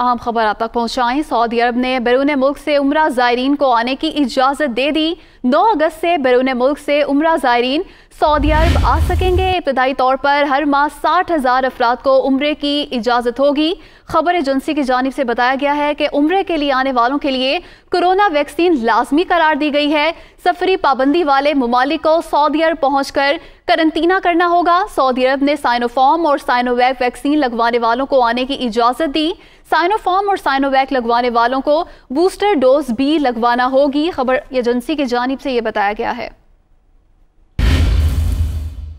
अहम खबर आप तक पहुंचाएं सऊदी अरब ने बैरून मुल्क से उम्र ज़ायरीन को आने की इजाज़त दे दी 9 अगस्त से बैरून मुल्क से उम्र ज़ायरीन सऊदी अरब आ सकेंगे इब्तदाई तौर पर हर माह साठ हज़ार अफराद को उम्र की इजाज़त होगी खबर एजेंसी की जानब से बताया गया है कि उम्र के लिए आने वालों के लिए कोरोना वैक्सीन लाजमी करार दी गई है सफरी पाबंदी वाले ममालिक को सऊदी अरब पहुँच कर करंतना करना होगा सऊदी अरब ने साइनोफॉर्म और साइनोवैक वैक्सीन लगवाने वालों को आने की इजाजत दी साइनोफॉर्म और साइनोवैक लगवाने वालों को बूस्टर डोज भी लगवाना होगी खबर एजेंसी की जानब से यह बताया गया है